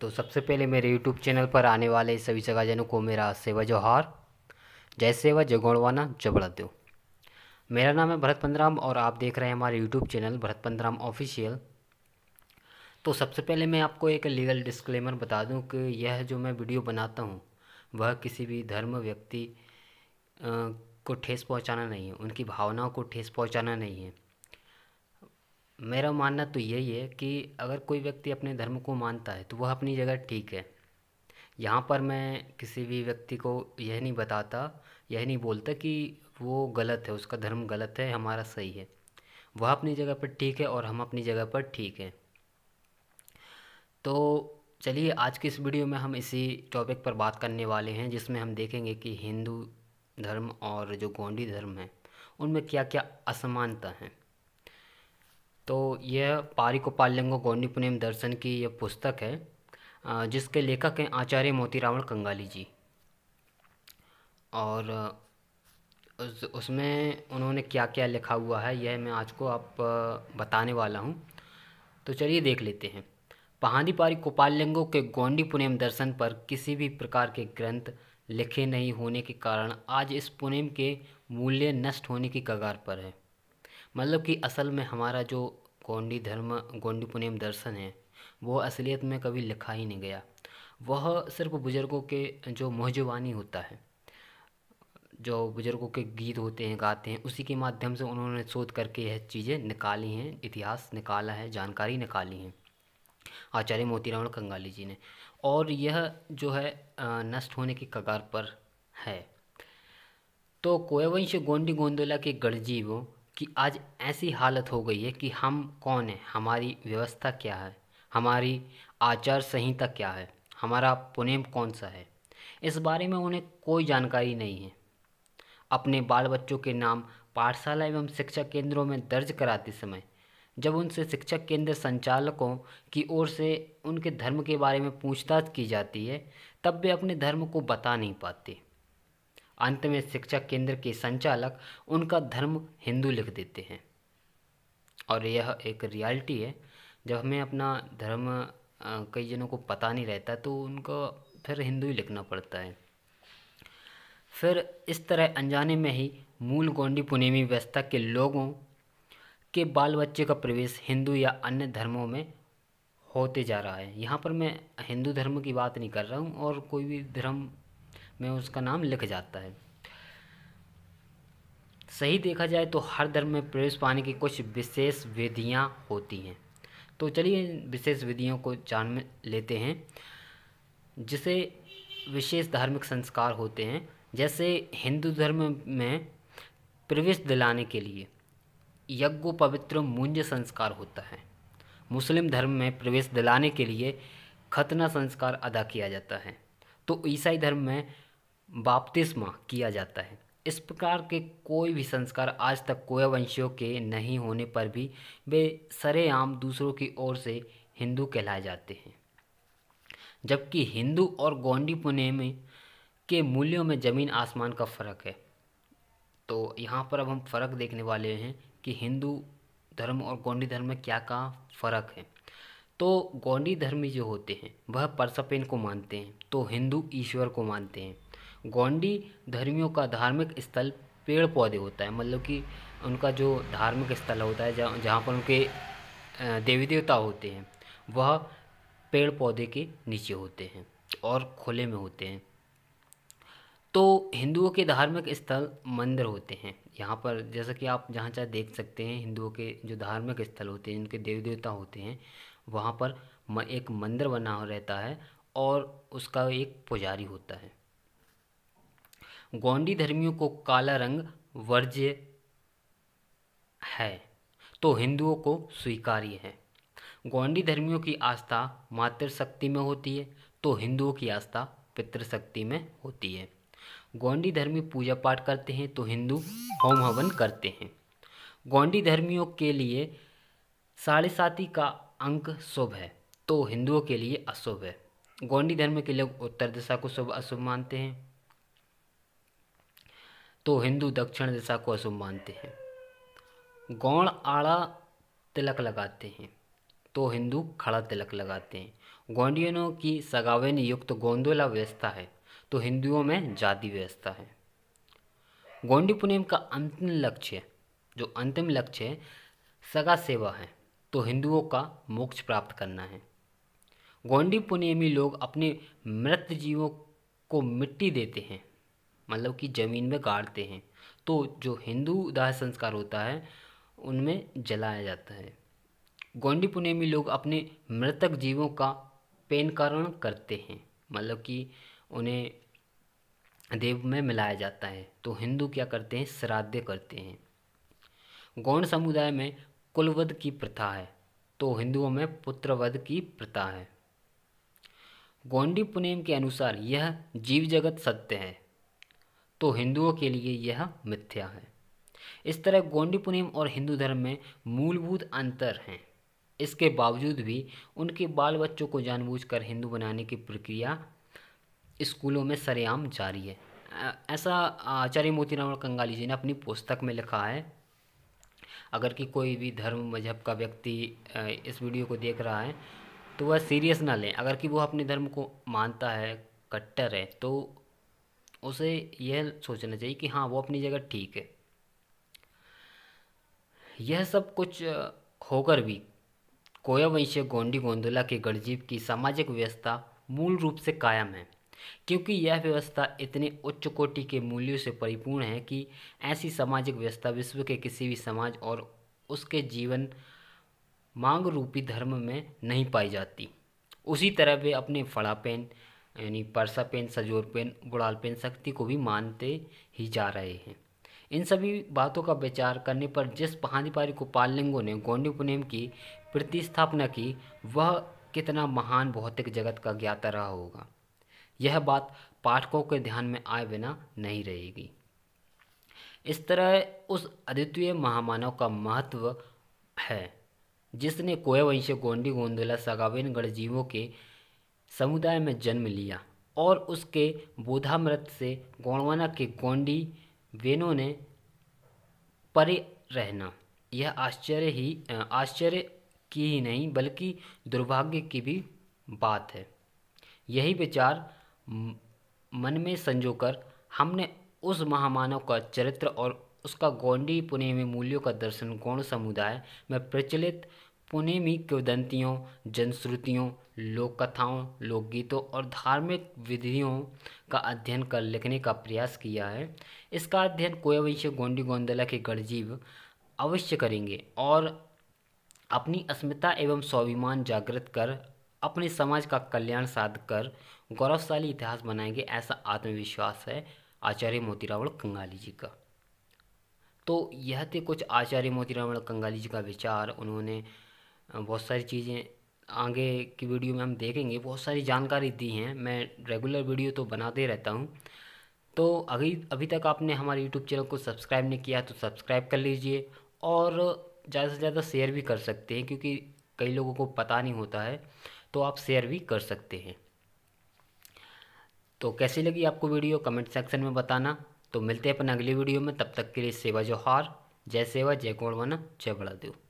तो सबसे पहले मेरे यूट्यूब चैनल पर आने वाले सभी सगाजनों को मेरा सेवा जोहार जय सेवा जय गौड़वाना जबड़ा दो मेरा नाम है भरत पंद्राम और आप देख रहे हैं हमारे YouTube channel Bharat Pandram official तो सबसे पहले मैं आपको एक लीगल डिस्क्लेमर बता दूं कि यह जो मैं वीडियो बनाता हूं वह किसी भी धर्म व्यक्ति को ठेस पहुँचाना नहीं है उनकी भावनाओं को ठेस पहुँचाना नहीं है मेरा मानना तो यही है कि अगर कोई व्यक्ति अपने धर्म को मानता है तो वह अपनी जगह ठीक है यहाँ पर मैं किसी भी व्यक्ति को यह नहीं बताता यह नहीं बोलता कि वो गलत है उसका धर्म गलत है हमारा सही है वह अपनी जगह पर ठीक है और हम अपनी जगह पर ठीक हैं तो चलिए आज की इस वीडियो में हम इसी टॉपिक पर बात करने वाले हैं जिसमें हम देखेंगे कि हिंदू धर्म और जो गोंडी धर्म है उनमें क्या क्या असमानता है तो यह पारिकोपाल्यंग पुनेम दर्शन की यह पुस्तक है जिसके लेखक हैं आचार्य मोतीरावण कंगाली जी और उस उसमें उन्होंने क्या क्या लिखा हुआ है यह मैं आज को आप बताने वाला हूँ तो चलिए देख लेते हैं पहाड़ी पारिकोपाल्यंगों के गौंडी पुनेम दर्शन पर किसी भी प्रकार के ग्रंथ लिखे नहीं होने के कारण आज इस पुनेम के मूल्य नष्ट होने की कगार पर है मतलब कि असल में हमारा जो गोंडी धर्म गोंडी पुनियम दर्शन है वो असलियत में कभी लिखा ही नहीं गया वह सिर्फ बुज़ुर्गों के जो मोहजवानी होता है जो बुज़ुर्गों के गीत होते हैं गाते हैं उसी के माध्यम से उन्होंने शोध करके यह चीज़ें निकाली हैं इतिहास निकाला है जानकारी निकाली है आचार्य मोतीराम कंगाली जी ने और यह जो है नष्ट होने की कगार पर है तो कोयवंश गोंडी गोंदोला के गणजीवों कि आज ऐसी हालत हो गई है कि हम कौन हैं हमारी व्यवस्था क्या है हमारी आचार संहिता क्या है हमारा पुनेम कौन सा है इस बारे में उन्हें कोई जानकारी नहीं है अपने बाल बच्चों के नाम पाठशाला एवं शिक्षा केंद्रों में दर्ज कराते समय जब उनसे शिक्षा केंद्र संचालकों की ओर से उनके धर्म के बारे में पूछताछ की जाती है तब वे अपने धर्म को बता नहीं पाते अंत में शिक्षा केंद्र के संचालक उनका धर्म हिंदू लिख देते हैं और यह एक रियलिटी है जब हमें अपना धर्म कई जनों को पता नहीं रहता तो उनको फिर हिंदू ही लिखना पड़ता है फिर इस तरह अनजाने में ही मूल गोंडी पुनेमी व्यवस्था के लोगों के बाल बच्चे का प्रवेश हिंदू या अन्य धर्मों में होते जा रहा है यहाँ पर मैं हिंदू धर्म की बात नहीं कर रहा हूँ और कोई भी धर्म में उसका नाम लिख जाता है सही देखा जाए तो हर धर्म में प्रवेश पाने की कुछ विशेष विधियाँ होती हैं तो चलिए विशेष विधियों को जान लेते हैं जिसे विशेष धार्मिक संस्कार होते हैं जैसे हिंदू धर्म में प्रवेश दिलाने के लिए यज्ञो पवित्र मुंज संस्कार होता है मुस्लिम धर्म में प्रवेश दिलाने के लिए खतना संस्कार अदा किया जाता है तो ईसाई धर्म में बापतिस्मा किया जाता है इस प्रकार के कोई भी संस्कार आज तक वंशियों के नहीं होने पर भी वे सरेआम दूसरों की ओर से हिंदू कहलाए जाते हैं जबकि हिंदू और गोंडी पुणे में के मूल्यों में ज़मीन आसमान का फ़र्क है तो यहाँ पर अब हम फ़र्क देखने वाले हैं कि हिंदू धर्म और गोंडी धर्म में क्या का फ़र्क है तो गोंडी धर्मी जो होते हैं वह परसपेन को मानते हैं तो हिंदू ईश्वर को मानते हैं गौंडी धर्मियों का धार्मिक स्थल पेड़ पौधे होता है मतलब कि उनका जो धार्मिक स्थल होता है जहाँ जहाँ पर उनके देवी देवता होते हैं वह पेड़ पौधे के नीचे होते हैं और खुले में होते हैं तो हिंदुओं के धार्मिक स्थल मंदिर होते हैं यहाँ पर जैसा कि आप जहाँ चाहे देख सकते हैं हिंदुओं के जो धार्मिक स्थल होते हैं जिनके देवी देवता होते हैं वहाँ पर एक मंदिर बना रहता है और उसका एक पुजारी होता है गौंडी धर्मियों को काला रंग वर्ज्य है तो हिंदुओं को स्वीकार्य है गौंडी धर्मियों की आस्था मातृशक्ति में होती है तो हिंदुओं की आस्था पितृशक्ति में होती है गौंडी धर्मी पूजा पाठ करते हैं तो हिंदू होम हवन करते हैं गौंडी धर्मियों के लिए साढ़े साथी का अंक शुभ है तो हिंदुओं के लिए अशुभ है गौंडी धर्म के लोग उत्तर दिशा को शुभ अशुभ मानते हैं तो हिंदू दक्षिण दिशा को अशुभ मानते हैं गौण आड़ा तिलक लगाते हैं तो हिंदू खड़ा तिलक लगाते हैं गोंडियनों की सगावेन युक्त गोंदोला व्यवस्था है तो हिंदुओं में जाति व्यवस्था है गोंडी पुनेम का अंतिम लक्ष्य जो अंतिम लक्ष्य है सगा सेवा है तो हिंदुओं का मोक्ष प्राप्त करना है गोंडी पुनेमी लोग अपने मृत जीवों को मिट्टी देते हैं मतलब कि ज़मीन में गाड़ते हैं तो जो हिंदू दाह संस्कार होता है उनमें जलाया जाता है गोंडी पुणे में लोग अपने मृतक जीवों का पेनकरण करते हैं मतलब कि उन्हें देव में मिलाया जाता है तो हिंदू क्या करते हैं श्राद्ध करते हैं गौंड समुदाय में कुलवध की प्रथा है तो हिंदुओं में पुत्रवध की प्रथा है गोंडी पुनेम के अनुसार यह जीव जगत सत्य है तो हिंदुओं के लिए यह मिथ्या है इस तरह गोंडी और हिंदू धर्म में मूलभूत अंतर हैं इसके बावजूद भी उनके बाल बच्चों को जानबूझकर हिंदू बनाने की प्रक्रिया स्कूलों में सरेआम जारी है ऐसा आचार्य मोतीराम कंगाली जी ने अपनी पुस्तक में लिखा है अगर कि कोई भी धर्म मजहब का व्यक्ति इस वीडियो को देख रहा है तो वह सीरियस ना लें अगर कि वो अपने धर्म को मानता है कट्टर है तो उसे यह सोचना चाहिए कि हाँ वो अपनी जगह ठीक है यह सब कुछ होकर भी कोया वंशीय गोंडी गोंदला के गणजीव की सामाजिक व्यवस्था मूल रूप से कायम है क्योंकि यह व्यवस्था इतने उच्च कोटि के मूल्यों से परिपूर्ण है कि ऐसी सामाजिक व्यवस्था विश्व के किसी भी समाज और उसके जीवन मांग रूपी धर्म में नहीं पाई जाती उसी तरह वे अपने फड़ापेन यानी परसा पेन सजोर पेन बुड़ाल पेन शक्ति को भी मानते ही जा रहे हैं इन सभी बातों का विचार करने पर जिस पहाड़ीपारी को पालिंगों ने गोंडी पुनेम की प्रतिस्थापना की वह कितना महान भौतिक जगत का ज्ञाता रहा होगा यह बात पाठकों के ध्यान में आए बिना नहीं रहेगी इस तरह उस अद्वितीय महामानव का महत्व है जिसने कोयवंश गोंडी गोंदला सगावेनगढ़ जीवों के समुदाय में जन्म लिया और उसके बोधामृत से गोंडवाना के गोंडी वेनों ने परे रहना यह आश्चर्य ही आश्चर्य की ही नहीं बल्कि दुर्भाग्य की भी बात है यही विचार मन में संजोकर हमने उस महामानव का चरित्र और उसका गोंडी पुनेमी मूल्यों का दर्शन गौण समुदाय में प्रचलित पुनेमी किवदंतियों जनश्रुतियों लोक कथाओं लोकगीतों और धार्मिक विधियों का अध्ययन कर लिखने का प्रयास किया है इसका अध्ययन कोयावंश गोंडी गोंदला के गणजीव अवश्य करेंगे और अपनी अस्मिता एवं स्वाभिमान जागृत कर अपने समाज का कल्याण साध कर गौरवशाली इतिहास बनाएंगे ऐसा आत्मविश्वास है आचार्य मोतीरावण कंगाली जी का तो यह थे कुछ आचार्य मोतीरावण कंगाली जी का विचार उन्होंने बहुत सारी चीज़ें आगे की वीडियो में हम देखेंगे बहुत सारी जानकारी दी हैं मैं रेगुलर वीडियो तो बनाते रहता हूँ तो अभी अभी तक आपने हमारे यूट्यूब चैनल को सब्सक्राइब नहीं किया तो सब्सक्राइब कर लीजिए और ज़्यादा से ज़्यादा शेयर भी कर सकते हैं क्योंकि कई लोगों को पता नहीं होता है तो आप शेयर भी कर सकते हैं तो कैसी लगी आपको वीडियो कमेंट सेक्शन में बताना तो मिलते हैं अपने अगली वीडियो में तब तक के लिए सेवा जोहार जय सेवा जय कोणवाना जय बड़ा देव